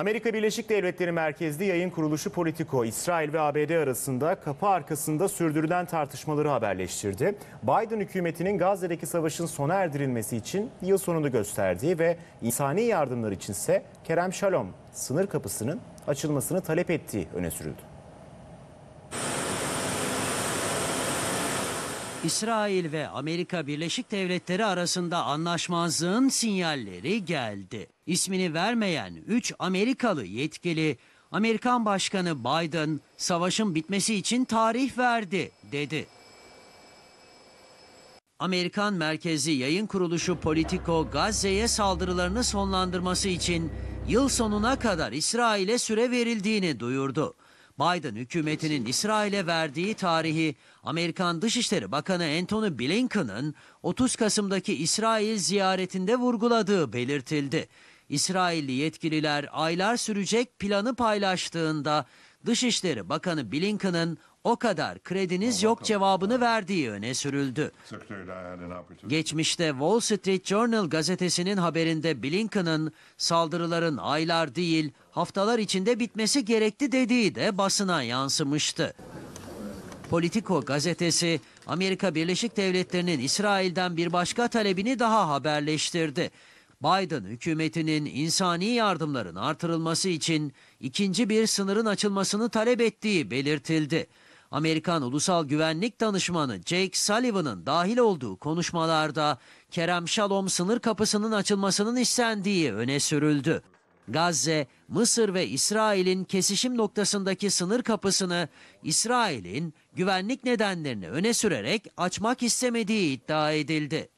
Amerika Birleşik Devletleri merkezli yayın kuruluşu Politico, İsrail ve ABD arasında kapı arkasında sürdürülen tartışmaları haberleştirdi. Biden hükümetinin Gazze'deki savaşın sona erdirilmesi için yıl sonunu gösterdiği ve insani yardımlar içinse Kerem Şalom sınır kapısının açılmasını talep ettiği öne sürüldü. İsrail ve Amerika Birleşik Devletleri arasında anlaşmazlığın sinyalleri geldi. İsmini vermeyen 3 Amerikalı yetkili Amerikan Başkanı Biden savaşın bitmesi için tarih verdi dedi. Amerikan merkezi yayın kuruluşu Politico Gazze'ye saldırılarını sonlandırması için yıl sonuna kadar İsrail'e süre verildiğini duyurdu. Biden hükümetinin İsrail'e verdiği tarihi Amerikan Dışişleri Bakanı Antony Blinken'ın 30 Kasım'daki İsrail ziyaretinde vurguladığı belirtildi. İsrailli yetkililer aylar sürecek planı paylaştığında Dışişleri Bakanı Blinken'ın o kadar krediniz yok cevabını verdiği öne sürüldü. Geçmişte Wall Street Journal gazetesinin haberinde Blinken'ın saldırıların aylar değil haftalar içinde bitmesi gerekti dediği de basına yansımıştı. Politico gazetesi Amerika Birleşik Devletleri'nin İsrail'den bir başka talebini daha haberleştirdi. Biden hükümetinin insani yardımların artırılması için ikinci bir sınırın açılmasını talep ettiği belirtildi. Amerikan Ulusal Güvenlik Danışmanı Jake Sullivan'ın dahil olduğu konuşmalarda Kerem Şalom sınır kapısının açılmasının istendiği öne sürüldü. Gazze, Mısır ve İsrail'in kesişim noktasındaki sınır kapısını İsrail'in güvenlik nedenlerini öne sürerek açmak istemediği iddia edildi.